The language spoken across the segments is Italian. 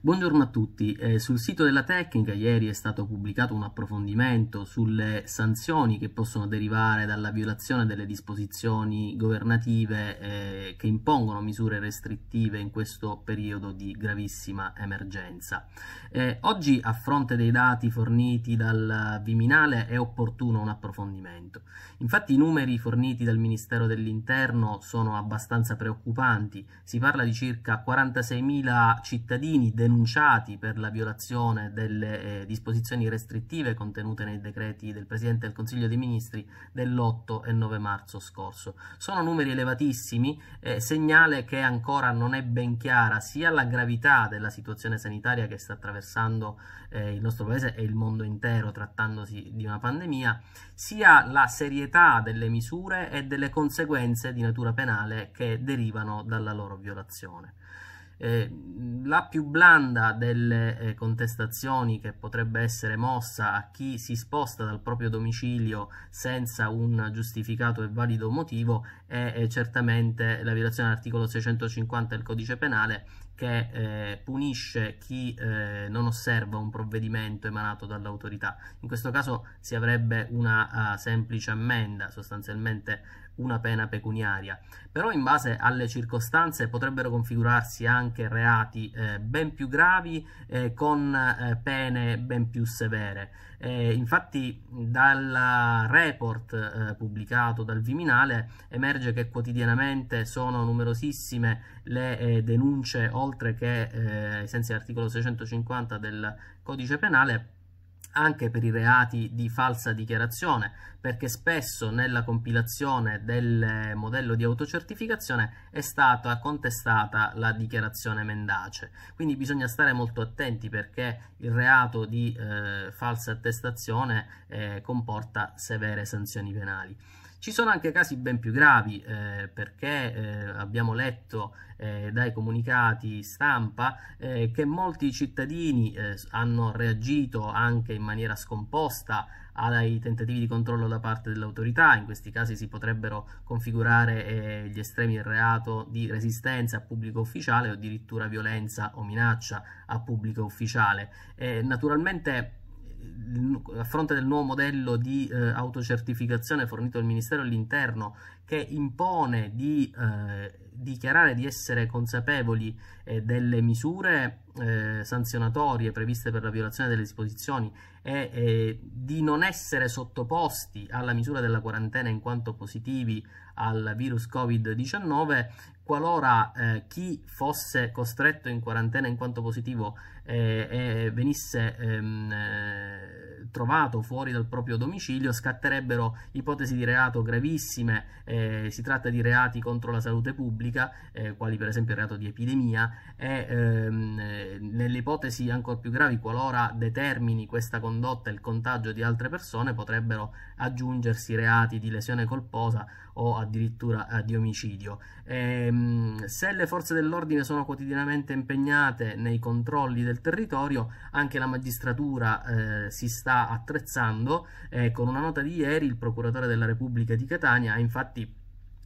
Buongiorno a tutti, eh, sul sito della tecnica ieri è stato pubblicato un approfondimento sulle sanzioni che possono derivare dalla violazione delle disposizioni governative eh, che impongono misure restrittive in questo periodo di gravissima emergenza. Eh, oggi a fronte dei dati forniti dal Viminale è opportuno un approfondimento. Infatti i numeri forniti dal Ministero dell'Interno sono abbastanza preoccupanti, si parla di circa 46.000 cittadini denunciati denunciati per la violazione delle eh, disposizioni restrittive contenute nei decreti del Presidente del Consiglio dei Ministri dell'8 e 9 marzo scorso. Sono numeri elevatissimi, eh, segnale che ancora non è ben chiara sia la gravità della situazione sanitaria che sta attraversando eh, il nostro Paese e il mondo intero trattandosi di una pandemia, sia la serietà delle misure e delle conseguenze di natura penale che derivano dalla loro violazione. Eh, la più blanda delle eh, contestazioni che potrebbe essere mossa a chi si sposta dal proprio domicilio senza un giustificato e valido motivo è eh, certamente la violazione dell'articolo 650 del codice penale che eh, punisce chi eh, non osserva un provvedimento emanato dall'autorità. In questo caso si avrebbe una uh, semplice ammenda, sostanzialmente una pena pecuniaria, però in base alle circostanze potrebbero configurarsi anche reati eh, ben più gravi eh, con eh, pene ben più severe. infatti dal report pubblicato dal Viminale emerge che quotidianamente sono numerosissime le denunce o oltre che eh, ai sensi dell'articolo 650 del codice penale anche per i reati di falsa dichiarazione, perché spesso nella compilazione del modello di autocertificazione è stata contestata la dichiarazione mendace. Quindi bisogna stare molto attenti perché il reato di eh, falsa attestazione eh, comporta severe sanzioni penali. Ci sono anche casi ben più gravi eh, perché eh, abbiamo letto eh, dai comunicati stampa eh, che molti cittadini eh, hanno reagito anche in maniera scomposta ai tentativi di controllo da parte dell'autorità, in questi casi si potrebbero configurare eh, gli estremi del reato di resistenza a pubblico ufficiale o addirittura violenza o minaccia a pubblico ufficiale. Eh, naturalmente a fronte del nuovo modello di eh, autocertificazione fornito dal Ministero dell'Interno che impone di eh, dichiarare di essere consapevoli eh, delle misure eh, sanzionatorie previste per la violazione delle disposizioni e eh, di non essere sottoposti alla misura della quarantena in quanto positivi al virus Covid-19 qualora eh, chi fosse costretto in quarantena in quanto positivo eh, eh, venisse ehm, trovato fuori dal proprio domicilio scatterebbero ipotesi di reato gravissime, eh, si tratta di reati contro la salute pubblica, eh, quali per esempio il reato di epidemia, e ehm, eh, nelle ipotesi ancora più gravi, qualora determini questa condotta il contagio di altre persone, potrebbero aggiungersi reati di lesione colposa o addirittura eh, di omicidio. Ehm, se le forze dell'ordine sono quotidianamente impegnate nei controlli del territorio, anche la magistratura eh, si sta attrezzando. Eh, con una nota di ieri il procuratore della Repubblica di Catania ha infatti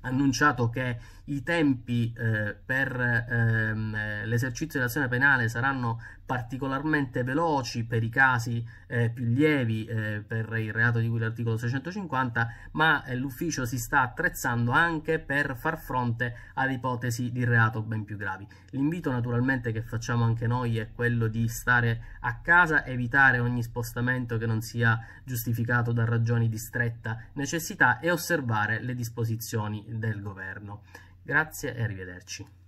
annunciato che i tempi eh, per ehm, l'esercizio dell'azione penale saranno particolarmente veloci per i casi eh, più lievi eh, per il reato di cui l'articolo 650, ma eh, l'ufficio si sta attrezzando anche per far fronte ad ipotesi di reato ben più gravi. L'invito naturalmente che facciamo anche noi è quello di stare a casa, evitare ogni spostamento che non sia giustificato da ragioni di stretta necessità e osservare le disposizioni del governo. Grazie e arrivederci.